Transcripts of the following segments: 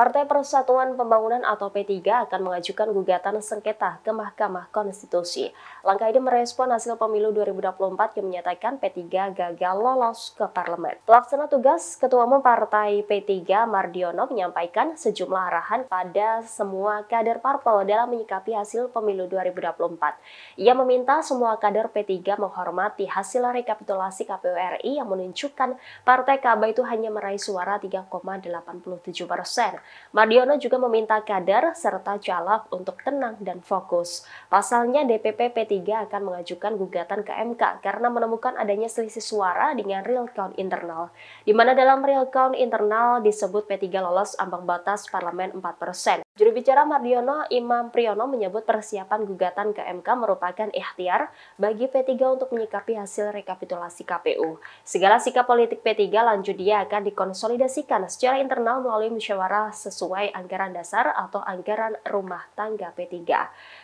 Partai Persatuan Pembangunan atau P3 akan mengajukan gugatan sengketa ke Mahkamah Konstitusi. Langkah ini merespon hasil pemilu 2024 yang menyatakan P3 gagal lolos ke parlemen. Pelaksana tugas Ketua Umum Partai P3 Mardiono menyampaikan sejumlah arahan pada semua kader parpol dalam menyikapi hasil pemilu 2024. Ia meminta semua kader P3 menghormati hasil rekapitulasi KPU RI yang menunjukkan Partai Kaba itu hanya meraih suara 3,87 persen. Mardiono juga meminta kader serta caleg untuk tenang dan fokus. Pasalnya DPP P3 akan mengajukan gugatan ke MK karena menemukan adanya selisih suara dengan real count internal. Di mana dalam real count internal disebut P3 lolos ambang batas parlemen 4%. Juru bicara Mardiono Imam Priyono menyebut persiapan gugatan ke MK merupakan ikhtiar bagi P3 untuk menyikapi hasil rekapitulasi KPU. Segala sikap politik P3 lanjut dia akan dikonsolidasikan secara internal melalui musyawarah sesuai anggaran dasar atau anggaran rumah tangga P3.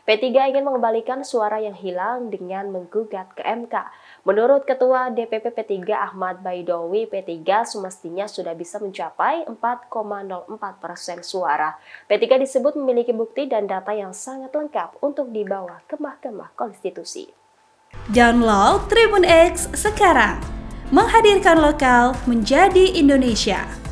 P3 ingin mengembalikan suara yang hilang dengan menggugat ke MK. Menurut Ketua DPP P3 Ahmad Baidowi, P3 semestinya sudah bisa mencapai 4,04 persen suara. P3 disebut memiliki bukti dan data yang sangat lengkap untuk dibawa ke Mahkamah Konstitusi. Download Tribun X sekarang, menghadirkan lokal menjadi Indonesia.